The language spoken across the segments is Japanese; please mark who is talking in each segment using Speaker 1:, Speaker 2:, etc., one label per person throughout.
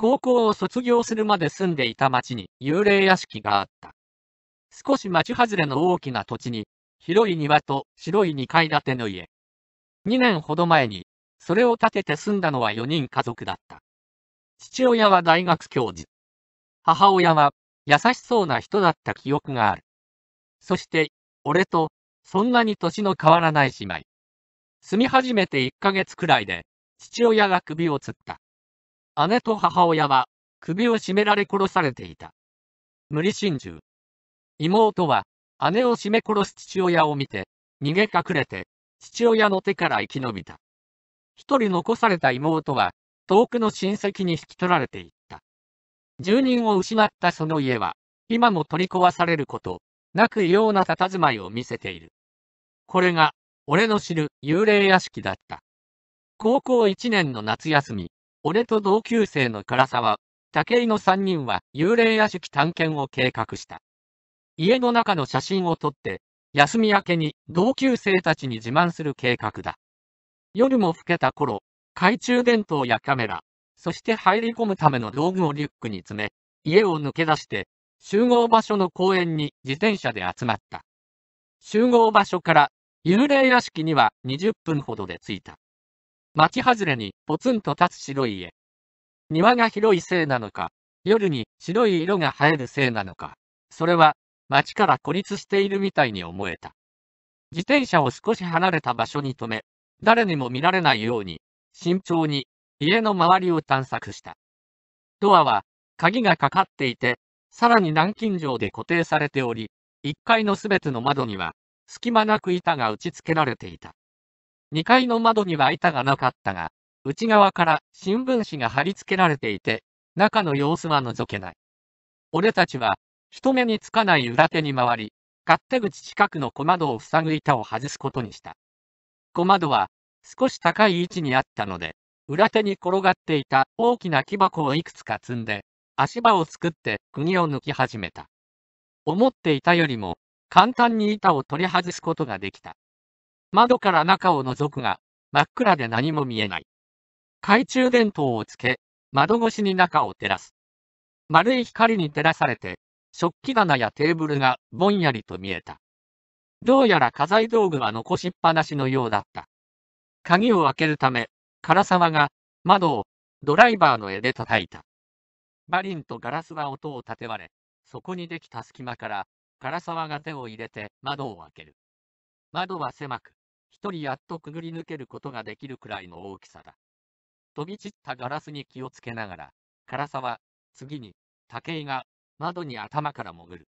Speaker 1: 高校を卒業するまで住んでいた町に幽霊屋敷があった。少し町外れの大きな土地に、広い庭と白い2階建ての家。2年ほど前に、それを建てて住んだのは4人家族だった。父親は大学教授。母親は優しそうな人だった記憶がある。そして、俺と、そんなに年の変わらない姉妹。住み始めて1ヶ月くらいで、父親が首を吊った。姉と母親は首を絞められ殺されていた。無理心中。妹は姉を絞め殺す父親を見て逃げ隠れて父親の手から生き延びた。一人残された妹は遠くの親戚に引き取られていった。住人を失ったその家は今も取り壊されることなく異様な佇まいを見せている。これが俺の知る幽霊屋敷だった。高校1年の夏休み、俺と同級生の唐沢、武井の3人は幽霊屋敷探検を計画した。家の中の写真を撮って、休み明けに同級生たちに自慢する計画だ。夜も更けた頃、懐中電灯やカメラ、そして入り込むための道具をリュックに詰め、家を抜け出して、集合場所の公園に自転車で集まった。集合場所から幽霊屋敷には20分ほどで着いた。町外れにポツンと立つ白い家。庭が広いせいなのか、夜に白い色が映えるせいなのか、それは町から孤立しているみたいに思えた。自転車を少し離れた場所に止め、誰にも見られないように、慎重に家の周りを探索した。ドアは鍵がかかっていて、さらに南京錠で固定されており、1階のすべての窓には、隙間なく板が打ち付けられていた。2階の窓には板がなかったが、内側から新聞紙が貼り付けられていて、中の様子は覗けない。俺たちは、人目につかない裏手に回り、勝手口近くの小窓を塞ぐ板を外すことにした。小窓は、少し高い位置にあったので、裏手に転がっていた大きな木箱をいくつか積んで、足場を作って釘を抜き始めた。思っていたよりも、簡単に板を取り外すことができた。窓から中を覗くが、真っ暗で何も見えない。懐中電灯をつけ、窓越しに中を照らす。丸い光に照らされて、食器棚やテーブルがぼんやりと見えた。どうやら家財道具は残しっぱなしのようだった。鍵を開けるため、唐沢が窓をドライバーの絵で叩いた。バリンとガラスは音を立て割れ、そこにできた隙間から唐沢が手を入れて窓を開ける。窓は狭く、一人やっとくぐり抜けることができるくらいの大きさだ。飛び散ったガラスに気をつけながら、唐沢、次に、竹井が、窓に頭から潜る。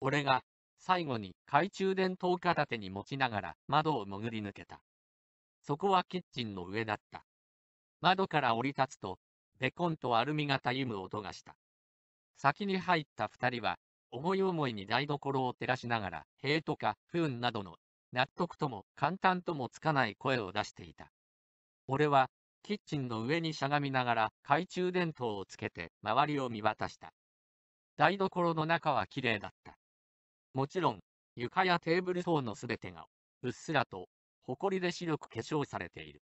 Speaker 1: 俺が、最後に懐中電灯片手に持ちながら窓を潜り抜けた。そこはキッチンの上だった。窓から降り立つと、ベコンとアルミがたゆむ音がした。先に入った二人は、思い思いに台所を照らしながら、ヘイとか、不運などの納得とも簡単ともつかない声を出していた。俺は、キッチンの上にしゃがみながら懐中電灯をつけて周りを見渡した。台所の中は綺麗だった。もちろん、床やテーブル等のすべてが、うっすらと、埃で白く化粧されている。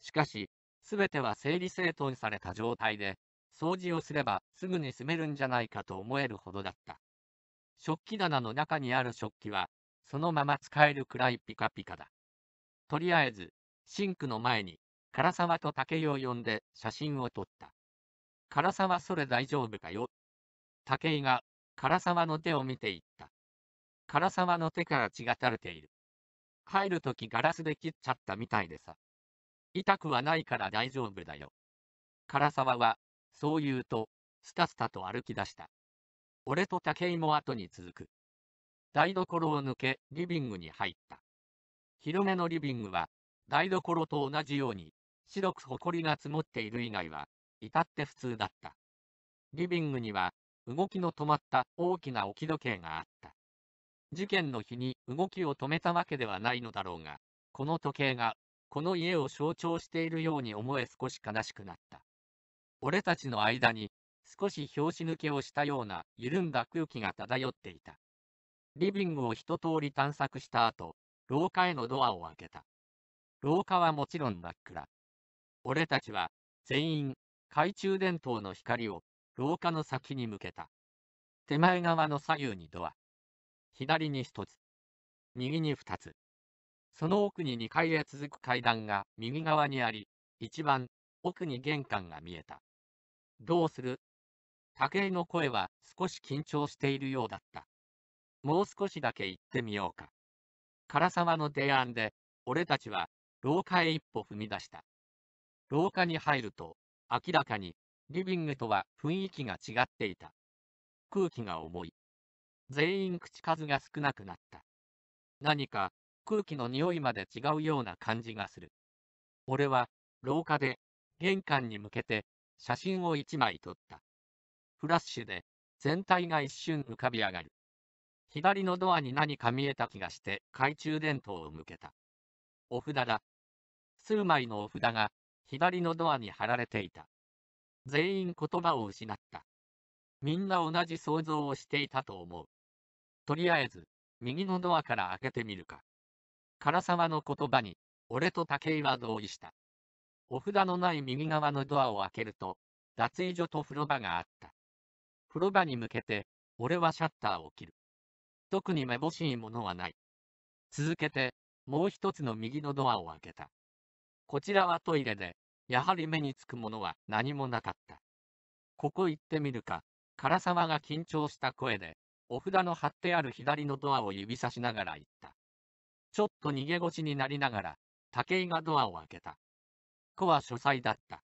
Speaker 1: しかし、すべては整理整頓された状態で、掃除をすればすぐに住めるんじゃないかと思えるほどだった。食器棚の中にある食器は、そのまま使えるくらいピカピカだ。とりあえず、シンクの前に、唐沢と竹井を呼んで写真を撮った。唐沢それ大丈夫かよ。竹井が、唐沢の手を見ていった。唐沢の手から血が垂れている。入るときガラスで切っちゃったみたいでさ。痛くはないから大丈夫だよ。唐沢は、そう言うと、スタスタと歩き出した。俺と武井も後に続く。台所を抜け、リビングに入った。広めのリビングは、台所と同じように、白く埃が積もっている以外は、至って普通だった。リビングには、動きの止まった大きな置き時計があった。事件の日に動きを止めたわけではないのだろうが、この時計が、この家を象徴しているように思え少し悲しくなった。俺たちの間に、少し拍子抜けをしたような緩んだ空気が漂っていた。リビングを一通り探索した後、廊下へのドアを開けた。廊下はもちろん真っ暗。俺たちは、全員、懐中電灯の光を、廊下の先に向けた。手前側の左右にドア。左に一つ。右に二つ。その奥に2階へ続く階段が右側にあり、一番奥に玄関が見えた。どうする武井の声は少し緊張しているようだった。もう少しだけ行ってみようか。唐沢の提案で、俺たちは、廊下へ一歩踏み出した。廊下に入ると、明らかに、リビングとは雰囲気が違っていた。空気が重い。全員口数が少なくなった。何か、空気の匂いまで違うような感じがする。俺は、廊下で、玄関に向けて、写真を一枚撮った。フラッシュで、全体が一瞬浮かび上がる。左のドアに何か見えた気がして懐中電灯を向けた。お札だ。数枚のお札が左のドアに貼られていた。全員言葉を失った。みんな同じ想像をしていたと思う。とりあえず、右のドアから開けてみるか。唐沢の言葉に、俺と武井は同意した。お札のない右側のドアを開けると、脱衣所と風呂場があった。風呂場に向けて、俺はシャッターを切る。特にめぼしいものはない。続けて、もう一つの右のドアを開けた。こちらはトイレで、やはり目につくものは何もなかった。ここ行ってみるか、唐沢が緊張した声で、お札の貼ってある左のドアを指さしながら言った。ちょっと逃げ腰になりながら、竹井がドアを開けた。子は書斎だった。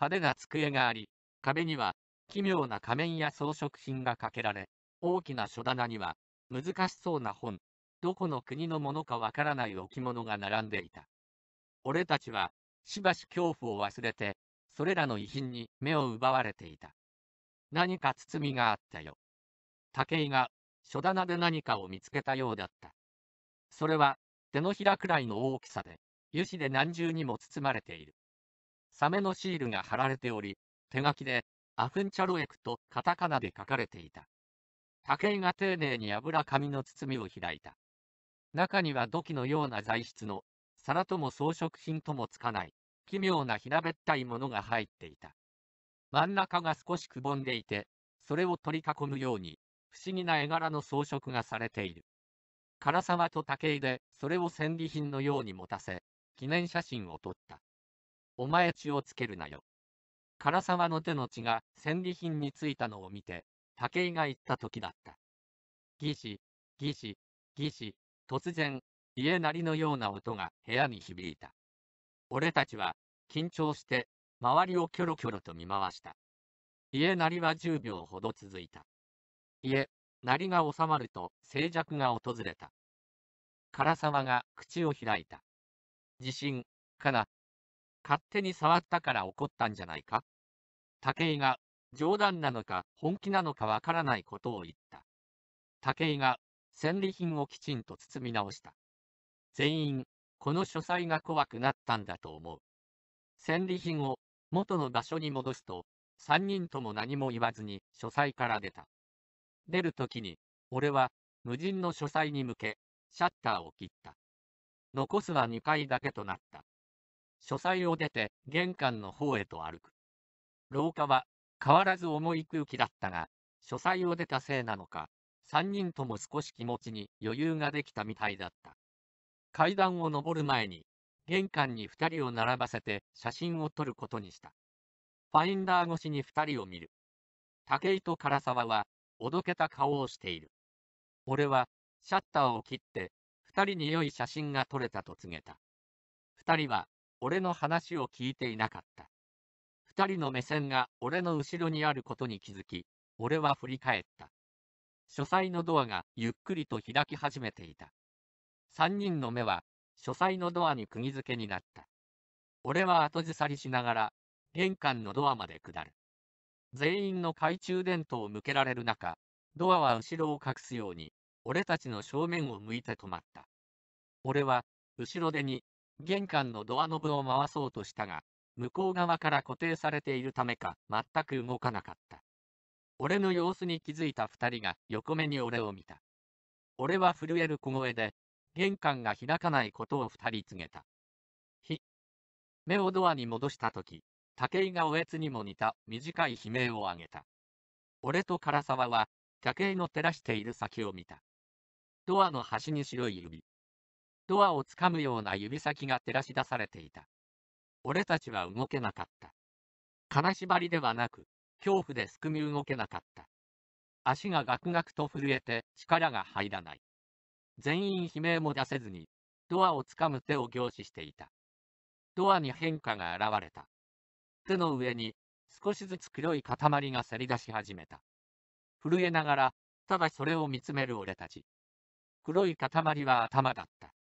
Speaker 1: 派手な机があり、壁には、奇妙な仮面や装飾品がかけられ、大きな書棚には、難しそうな本。どこの国のものかわからない置物が並んでいた。俺たちは、しばし恐怖を忘れて、それらの遺品に目を奪われていた。何か包みがあったよ。武井が、書棚で何かを見つけたようだった。それは、手のひらくらいの大きさで、油脂で何重にも包まれている。サメのシールが貼られており、手書きで、アフンチャロエクとカタカナで書かれていた。武井が丁寧に油紙の包みを開いた。中には土器のような材質の、皿とも装飾品ともつかない、奇妙な平べったいものが入っていた。真ん中が少しくぼんでいて、それを取り囲むように、不思議な絵柄の装飾がされている。唐沢と武井で、それを戦利品のように持たせ、記念写真を撮った。お前血をつけるなよ。唐沢の手の血が戦利品についたのを見て、武井が言った時だった。ギシ、ギシ、ギシ、突然、家なりのような音が部屋に響いた。俺たちは、緊張して、周りをキョロキョロと見回した。家なりは10秒ほど続いた。家、なりが収まると静寂が訪れた。唐沢が口を開いた。地震、かな。勝手に触ったから怒ったんじゃないか武井が冗談なのか本気なのかわからないことを言った。武井が戦利品をきちんと包み直した。全員、この書斎が怖くなったんだと思う。戦利品を元の場所に戻すと、三人とも何も言わずに書斎から出た。出るときに、俺は無人の書斎に向け、シャッターを切った。残すは2階だけとなった。書斎を出て玄関の方へと歩く。廊下は変わらず重い空気だったが、書斎を出たせいなのか、三人とも少し気持ちに余裕ができたみたいだった。階段を上る前に、玄関に二人を並ばせて写真を撮ることにした。ファインダー越しに二人を見る。武井と唐沢は、おどけた顔をしている。俺は、シャッターを切って、二人に良い写真が撮れたと告げた。二人は、俺の話を聞いていなかった。人の目線が俺の後ろにあることに気づき、俺は振り返った。書斎のドアがゆっくりと開き始めていた。三人の目は書斎のドアに釘付けになった。俺は後ずさりしながら、玄関のドアまで下る。全員の懐中電灯を向けられる中、ドアは後ろを隠すように、俺たちの正面を向いて止まった。俺は、後ろ手に、玄関のドアノブを回そうとしたが、向こう側から固定されているためか、全く動かなかった。俺の様子に気づいた二人が横目に俺を見た。俺は震える小声で、玄関が開かないことを二人告げた。ひ。目をドアに戻したとき、武井がおえつにも似た短い悲鳴を上げた。俺と唐沢は、竹井の照らしている先を見た。ドアの端に白い指。ドアをつかむような指先が照らし出されていた。俺たちは動けなかった。金縛りではなく、恐怖ですくみ動けなかった。足がガクガクと震えて力が入らない。全員悲鳴も出せずに、ドアをつかむ手を凝視していた。ドアに変化が現れた。手の上に少しずつ黒い塊がせり出し始めた。震えながら、ただそれを見つめる俺たち。黒い塊は頭だった。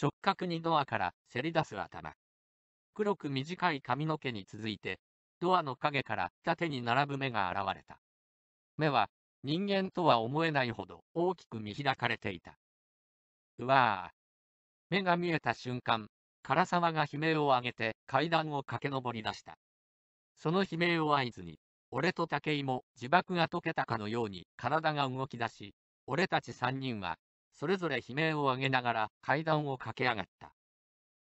Speaker 1: 直角にドアからせり出す頭。黒く短い髪の毛に続いて、ドアの影から縦に並ぶ目が現れた。目は、人間とは思えないほど大きく見開かれていた。うわぁ。目が見えた瞬間、唐沢が悲鳴を上げて階段を駆け上り出した。その悲鳴を合図に、俺と武井も自爆が解けたかのように体が動き出し、俺たち三人は、それぞれ悲鳴を上げながら階段を駆け上がった。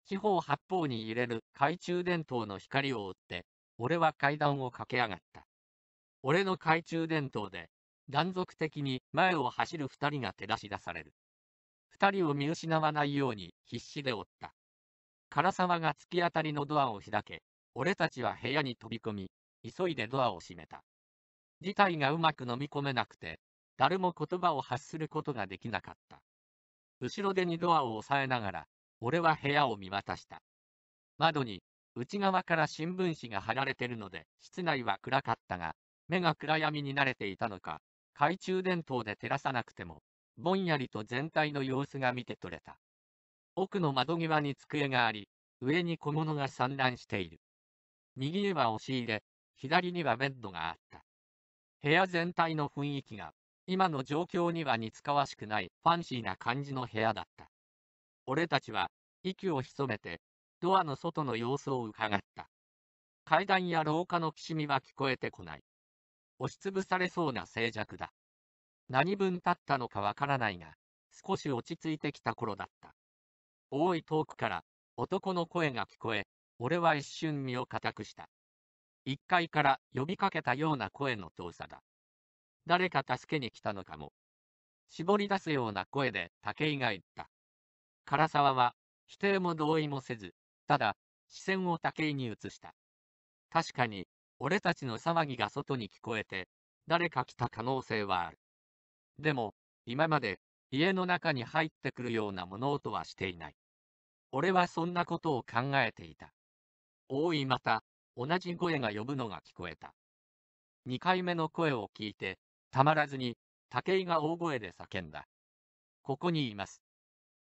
Speaker 1: 四方八方に揺れる懐中電灯の光を追って、俺は階段を駆け上がった。俺の懐中電灯で、断続的に前を走る二人が照らし出される。二人を見失わないように必死で追った。唐沢が突き当たりのドアを開け、俺たちは部屋に飛び込み、急いでドアを閉めた。事態がうまく飲み込めなくて、誰も言葉を発することができなかった。後ろ手にドアを押さえながら、俺は部屋を見渡した。窓に、内側から新聞紙が貼られてるので、室内は暗かったが、目が暗闇に慣れていたのか、懐中電灯で照らさなくても、ぼんやりと全体の様子が見て取れた。奥の窓際に机があり、上に小物が散乱している。右には押し入れ、左にはベッドがあった。部屋全体の雰囲気が、今の状況には似つかわしくないファンシーな感じの部屋だった。俺たちは、息を潜めて、ドアの外の様子を伺った。階段や廊下のきしみは聞こえてこない。押しつぶされそうな静寂だ。何分経ったのかわからないが、少し落ち着いてきた頃だった。多い遠くから男の声が聞こえ、俺は一瞬身を固くした。一階から呼びかけたような声の遠さだ。誰か助けに来たのかも。絞り出すような声で竹井が言った。唐沢は、否定も同意もせず、ただ、視線を武井に移した。確かに、俺たちの騒ぎが外に聞こえて、誰か来た可能性はある。でも、今まで、家の中に入ってくるような物音はしていない。俺はそんなことを考えていた。おいまた、同じ声が呼ぶのが聞こえた。二回目の声を聞いて、たまらずに、武井が大声で叫んだ。ここにいます。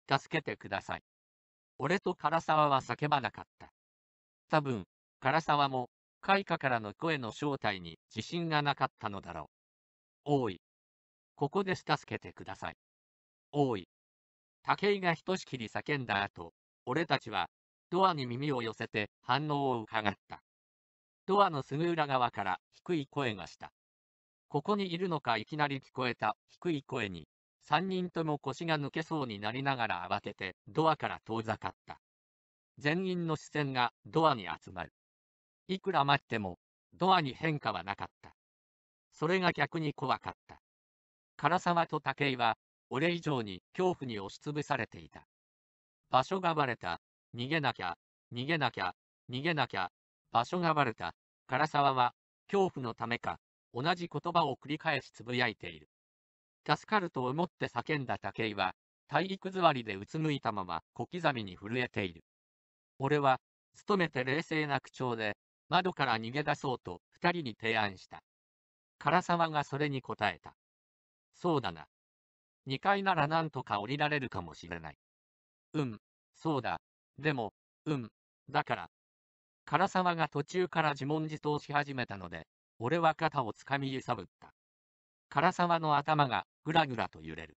Speaker 1: 助けてください。俺と唐沢は叫ばなかった。多分、唐沢も、開花からの声の正体に自信がなかったのだろう。おい。ここです助けてください。おい。武井がひとしきり叫んだ後、俺たちは、ドアに耳を寄せて反応を伺った。ドアのすぐ裏側から低い声がした。ここにいるのかいきなり聞こえた低い声に、三人とも腰が抜けそうになりながら慌ててドアから遠ざかった。全員の視線がドアに集まる。いくら待ってもドアに変化はなかった。それが逆に怖かった。唐沢と武井は俺以上に恐怖に押しつぶされていた。場所がバレた。逃げなきゃ、逃げなきゃ、逃げなきゃ、場所がバレた。唐沢は恐怖のためか同じ言葉を繰り返しつぶやいている。助かると思って叫んだ武井は、体育座りでうつむいたまま小刻みに震えている。俺は、努めて冷静な口調で、窓から逃げ出そうと二人に提案した。唐沢がそれに答えた。そうだな。二階ならなんとか降りられるかもしれない。うん、そうだ。でも、うん、だから。唐沢が途中から自問自答し始めたので、俺は肩をつかみ揺さぶった。唐沢の頭がぐらぐらと揺れる。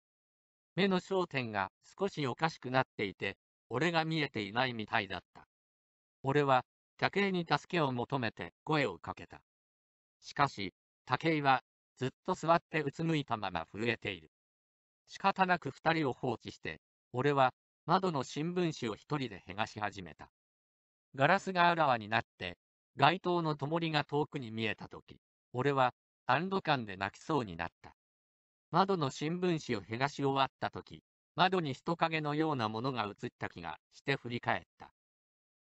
Speaker 1: 目の焦点が少しおかしくなっていて、俺が見えていないみたいだった。俺は、武井に助けを求めて声をかけた。しかし、武井は、ずっと座ってうつむいたまま震えている。仕方なく二人を放置して、俺は、窓の新聞紙を一人でへがし始めた。ガラスがあらわになって、街灯の灯りが遠くに見えたとき、俺は、安堵感で泣きそうになった。窓の新聞紙を剥がし終わった時、窓に人影のようなものが映った気がして振り返った。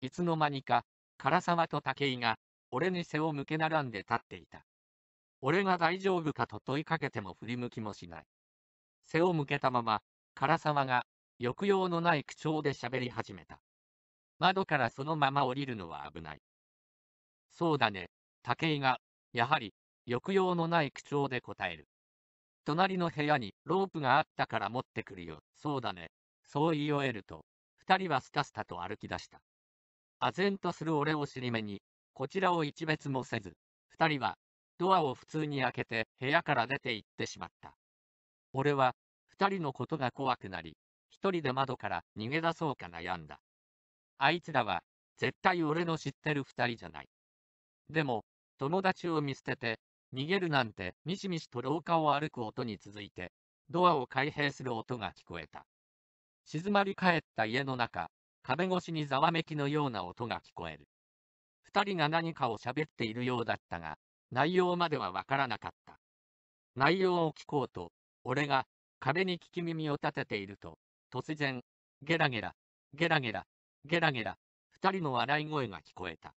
Speaker 1: いつの間にか、唐沢と武井が、俺に背を向け並んで立っていた。俺が大丈夫かと問いかけても振り向きもしない。背を向けたまま、唐沢が、抑揚のない口調で喋り始めた。窓からそのまま降りるのは危ない。そうだね、武井が、やはり、抑揚のない口調で答える。隣の部屋にロープがあったから持ってくるよ。そうだね。そう言い終えると、二人はスタスタと歩き出した。唖然とする俺を尻目に、こちらを一別もせず、二人は、ドアを普通に開けて部屋から出て行ってしまった。俺は、二人のことが怖くなり、一人で窓から逃げ出そうか悩んだ。あいつらは、絶対俺の知ってる二人じゃない。でも、友達を見捨てて、逃げるなんて、ミシミシと廊下を歩く音に続いて、ドアを開閉する音が聞こえた。静まり返った家の中、壁越しにざわめきのような音が聞こえる。二人が何かを喋っているようだったが、内容まではわからなかった。内容を聞こうと、俺が壁に聞き耳を立てていると、突然、ゲラゲラ、ゲラゲラ、ゲラゲラ、二人の笑い声が聞こえた。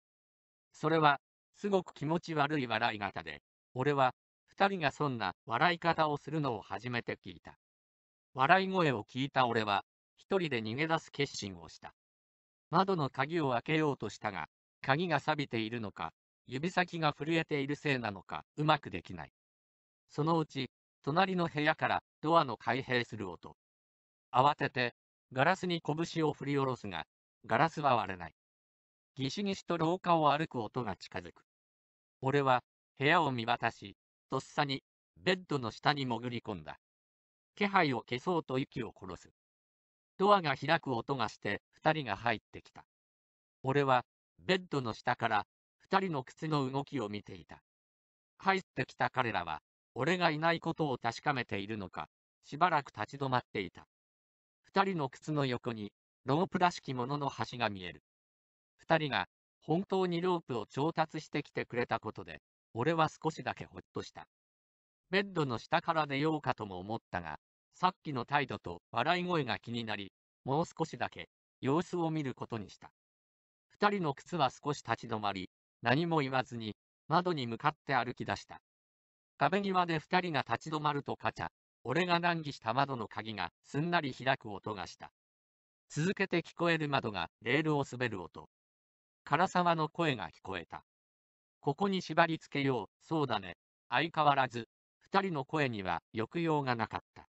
Speaker 1: それは、すごく気持ち悪い笑い方で、俺は、二人がそんな笑い方をするのを初めて聞いた。笑い声を聞いた俺は、一人で逃げ出す決心をした。窓の鍵を開けようとしたが、鍵が錆びているのか、指先が震えているせいなのか、うまくできない。そのうち、隣の部屋からドアの開閉する音。慌てて、ガラスに拳を振り下ろすが、ガラスは割れない。ギシギシと廊下を歩く音が近づく。俺は、部屋を見渡し、とっさに、ベッドの下に潜り込んだ。気配を消そうと息を殺す。ドアが開く音がして、二人が入ってきた。俺は、ベッドの下から、二人の靴の動きを見ていた。入ってきた彼らは、俺がいないことを確かめているのか、しばらく立ち止まっていた。二人の靴の横に、ロープらしきものの端が見える。二人が、本当にロープを調達してきてくれたことで、俺は少しだけほっとした。ベッドの下から出ようかとも思ったが、さっきの態度と笑い声が気になり、もう少しだけ様子を見ることにした。二人の靴は少し立ち止まり、何も言わずに窓に向かって歩き出した。壁際で二人が立ち止まるとカチャ、俺が難儀した窓の鍵がすんなり開く音がした。続けて聞こえる窓がレールを滑る音。唐沢の声が聞こえた。ここに縛り付けよう、そうだね。相変わらず、二人の声には抑揚がなかった。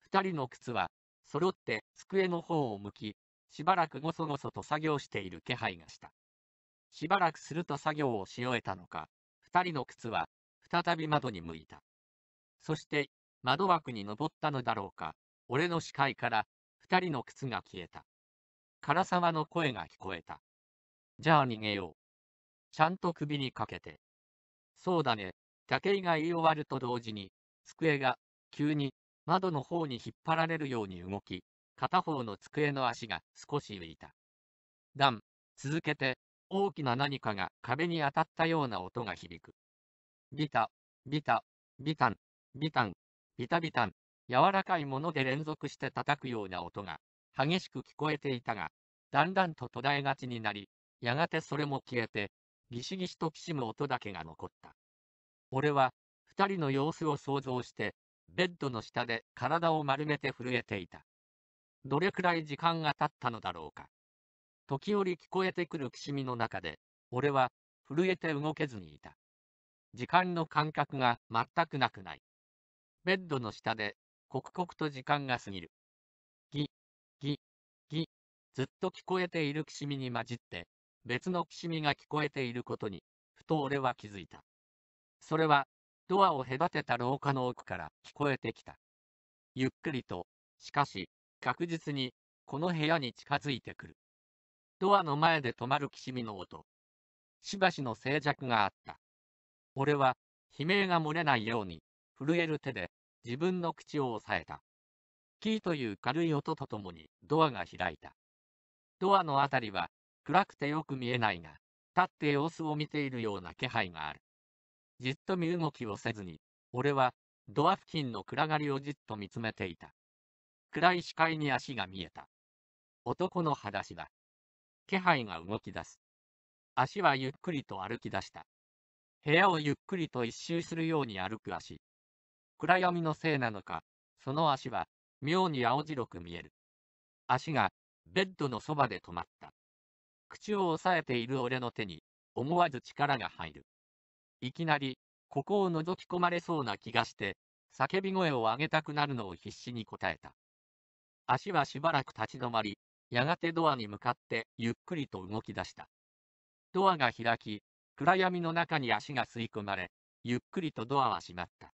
Speaker 1: 二人の靴は、揃って机の方を向き、しばらくごそごそと作業している気配がした。しばらくすると作業をし終えたのか、二人の靴は、再び窓に向いた。そして、窓枠に登ったのだろうか、俺の視界から、二人の靴が消えた。唐沢の声が聞こえた。じゃあ逃げよう。ちゃんと首にかけて。そうだね。武井が言い終わると同時に、机が、急に、窓の方に引っ張られるように動き、片方の机の足が少し浮いた。ダン、続けて、大きな何かが壁に当たったような音が響く。ビタ、ビタ、ビタン、ビタン、ビタビタン、柔らかいもので連続して叩くような音が、激しく聞こえていたが、だんだんと途絶えがちになり、やがてそれも消えて、ギシギシときしむ音だけが残った。俺は、二人の様子を想像して、ベッドの下で体を丸めて震えていた。どれくらい時間が経ったのだろうか。時折聞こえてくるきしみの中で、俺は震えて動けずにいた。時間の感覚が全くなくない。ベッドの下で、刻々と時間が過ぎる。ギ、ギ、ギ、ずっと聞こえているきしみに混じって、別のきしみが聞こえていることに、ふと俺は気づいた。それは、ドアを隔てた廊下の奥から聞こえてきた。ゆっくりと、しかし、確実に、この部屋に近づいてくる。ドアの前で止まるきしみの音。しばしの静寂があった。俺は、悲鳴が漏れないように、震える手で、自分の口を押さえた。キーという軽い音とともに、ドアが開いた。ドアのあたりは、暗くてよく見えないが、立って様子を見ているような気配がある。じっと身動きをせずに、俺は、ドア付近の暗がりをじっと見つめていた。暗い視界に足が見えた。男の裸足だ。気配が動き出す。足はゆっくりと歩き出した。部屋をゆっくりと一周するように歩く足。暗闇のせいなのか、その足は、妙に青白く見える。足が、ベッドのそばで止まった。口を押さえている俺の手に、思わず力が入る。いきなり、ここを覗き込まれそうな気がして、叫び声を上げたくなるのを必死に答えた。足はしばらく立ち止まり、やがてドアに向かってゆっくりと動き出した。ドアが開き、暗闇の中に足が吸い込まれ、ゆっくりとドアは閉まった。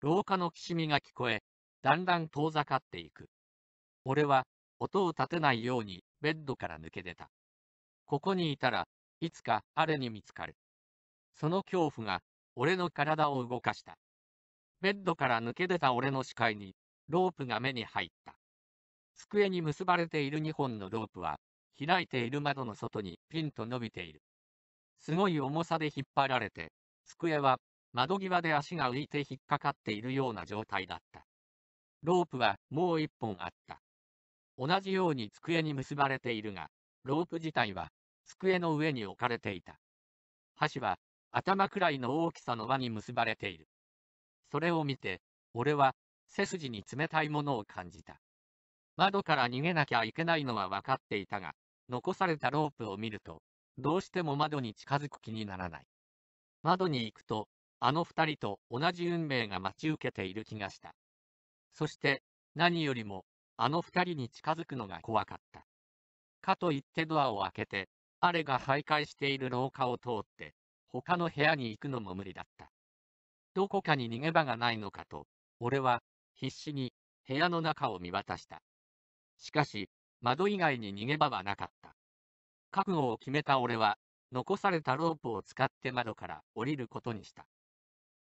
Speaker 1: 廊下のきしみが聞こえ、だんだん遠ざかっていく。俺は、音を立てないようにベッドから抜け出た。ここにいたら、いつか彼に見つかる。その恐怖が、俺の体を動かした。ベッドから抜け出た俺の視界に、ロープが目に入った。机に結ばれている2本のロープは、開いている窓の外にピンと伸びている。すごい重さで引っ張られて、机は窓際で足が浮いて引っかかっているような状態だった。ロープはもう一本あった。同じように机に結ばれているが、ロープ自体は机の上に置かれていた。箸は、頭くらいの大きさの輪に結ばれている。それを見て、俺は、背筋に冷たいものを感じた。窓から逃げなきゃいけないのは分かっていたが、残されたロープを見ると、どうしても窓に近づく気にならない。窓に行くと、あの二人と同じ運命が待ち受けている気がした。そして、何よりも、あの二人に近づくのが怖かった。かといってドアを開けて、彼が徘徊している廊下を通って、他の部屋に行くのも無理だった。どこかに逃げ場がないのかと、俺は、必死に、部屋の中を見渡した。しかし、窓以外に逃げ場はなかった。覚悟を決めた俺は、残されたロープを使って窓から降りることにした。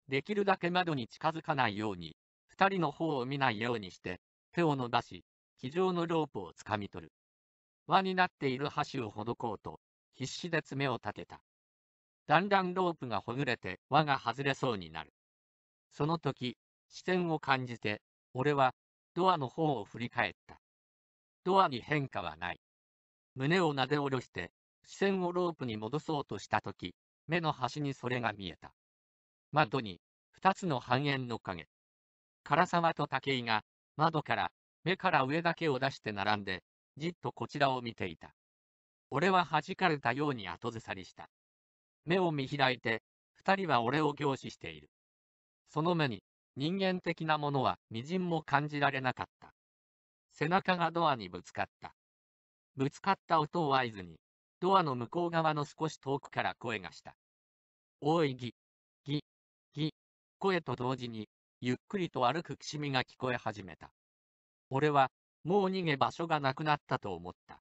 Speaker 1: できるだけ窓に近づかないように、二人の方を見ないようにして、手を伸ばし、気丈のロープをつかみ取る。輪になっている箸をほどこうと、必死で爪を立てた。だんだんロープがほぐれて輪が外れそうになる。その時、視線を感じて、俺はドアの方を振り返った。ドアに変化はない。胸をなで下ろして、視線をロープに戻そうとした時、目の端にそれが見えた。窓に、二つの半円の影。唐沢と武井が、窓から、目から上だけを出して並んで、じっとこちらを見ていた。俺は弾かれたように後ずさりした。目を見開いて、二人は俺を凝視している。その目に、人間的なものは微塵も感じられなかった。背中がドアにぶつかった。ぶつかった音を合図に、ドアの向こう側の少し遠くから声がした。おいぎ、ぎ、ぎ、声と同時に、ゆっくりと歩くきしみが聞こえ始めた。俺は、もう逃げ場所がなくなったと思った。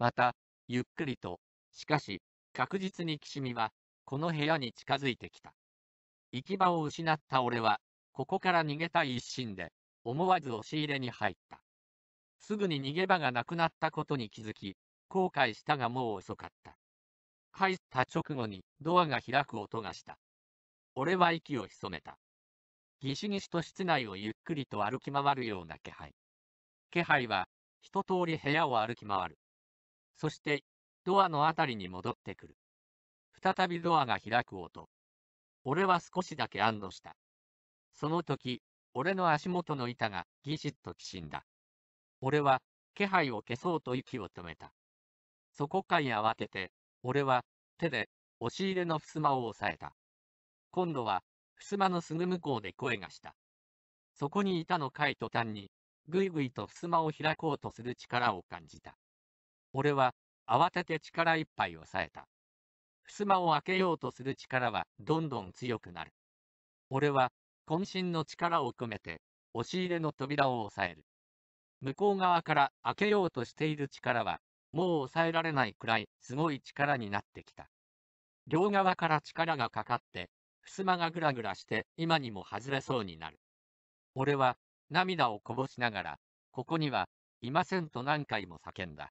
Speaker 1: また、ゆっくりと、しかし、確実にきしみは、この部屋に近づいてきた。行き場を失った俺は、ここから逃げたい一心で、思わず押し入れに入った。すぐに逃げ場がなくなったことに気づき、後悔したがもう遅かった。入った直後にドアが開く音がした。俺は息を潜めた。ギシギシと室内をゆっくりと歩き回るような気配。気配は、一通り部屋を歩き回る。そして、ドアのあたりに戻ってくる。再びドアが開く音。俺は少しだけ安堵した。その時、俺の足元の板がギシッときしんだ。俺は、気配を消そうと息を止めた。そこかい慌てて、俺は、手で、押し入れの襖を押さえた。今度は、襖のすぐ向こうで声がした。そこにいたのかい途端に、ぐいぐいと襖を開こうとする力を感じた。俺は、慌てて力いっぱいえた。襖を開けようとする力は、どんどん強くなる。俺は、渾身の力を込めて、押し入れの扉を押さえる。向こう側から開けようとしている力は、もう抑えられないくらいすごい力になってきた。両側から力がかかって、襖がぐらぐらして今にも外れそうになる。俺は涙をこぼしながら、ここにはいませんと何回も叫んだ。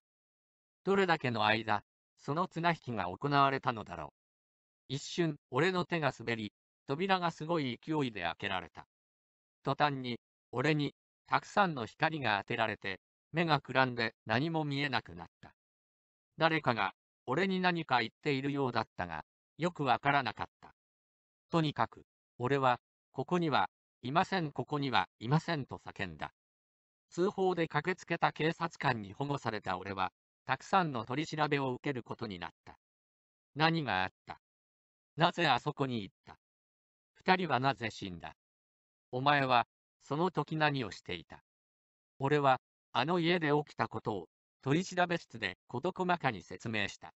Speaker 1: どれだけの間、その綱引きが行われたのだろう。一瞬、俺の手が滑り、扉がすごい勢いで開けられた。途端に、俺に、たくさんの光が当てられて、目がくらんで何も見えなくなった。誰かが、俺に何か言っているようだったが、よくわからなかった。とにかく、俺は、ここには、いませんここには、いませんと叫んだ。通報で駆けつけた警察官に保護された俺は、たくさんの取り調べを受けることになった。何があったなぜあそこに行った二人はなぜ死んだお前は、その時何をしていた俺は、あの家で起きたことを、取り調べ室で事細かに説明した。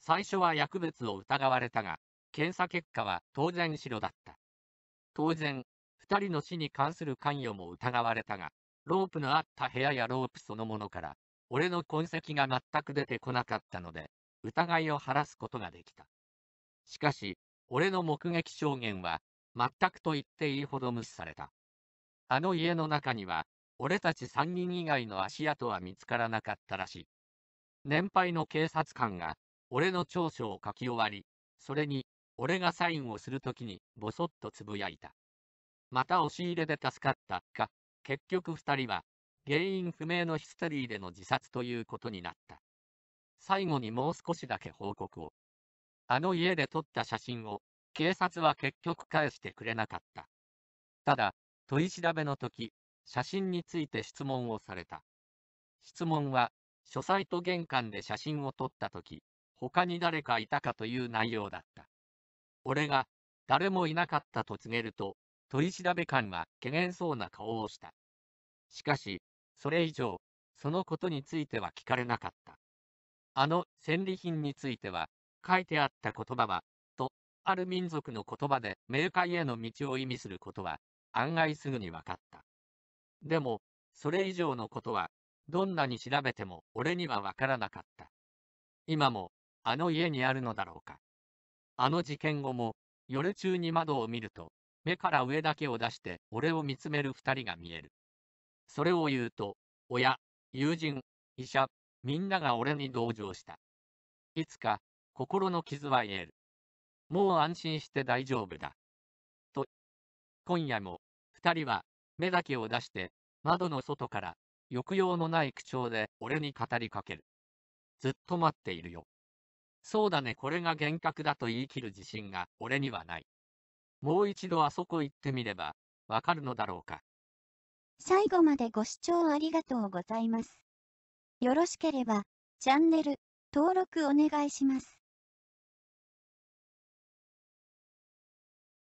Speaker 1: 最初は薬物を疑われたが、検査結果は当然白だった。当然、二人の死に関する関与も疑われたが、ロープのあった部屋やロープそのものから俺の痕跡が全く出てこなかったので、疑いを晴らすことができた。しかし、俺の目撃証言は、全くと言っていいほど無視された。あの家の中には、俺たち3人以外の足跡は見つからなかったらしい。年配の警察官が、俺の調書を書き終わり、それに、俺がサインをするときに、ぼそっとつぶやいた。また押し入れで助かったか、結局2人は、原因不明のヒステリーでの自殺ということになった。最後にもう少しだけ報告を。あの家で撮った写真を、警察は結局返してくれなかった。ただ、取り調べの時、写真について質問をされた。質問は、書斎と玄関で写真を撮った時、他に誰かいたかという内容だった。俺が、誰もいなかったと告げると、取り調べ官は懸念そうな顔をした。しかし、それ以上、そのことについては聞かれなかった。あの戦利品については、書いてあった言葉は、と、ある民族の言葉で冥界への道を意味することは、案外すぐに分かった。でも、それ以上のことは、どんなに調べても俺には分からなかった。今も、あの家にあるのだろうか。あの事件後も、夜中に窓を見ると、目から上だけを出して俺を見つめる二人が見える。それを言うと、親、友人、医者、みんなが俺に同情した。いつか、心の傷は癒える。もう安心して大丈夫だ。と、今夜も、二人は、目だけを出して、窓の外から、抑揚のない口調で俺に語りかける。ずっと待っているよ。そうだね、これが幻覚だと言い切る自信が俺にはない。もう一度あそこ行ってみれば、わかるのだろうか。最後までご視聴ありがとうございます。よろしければ、チャンネル、登録お願いします。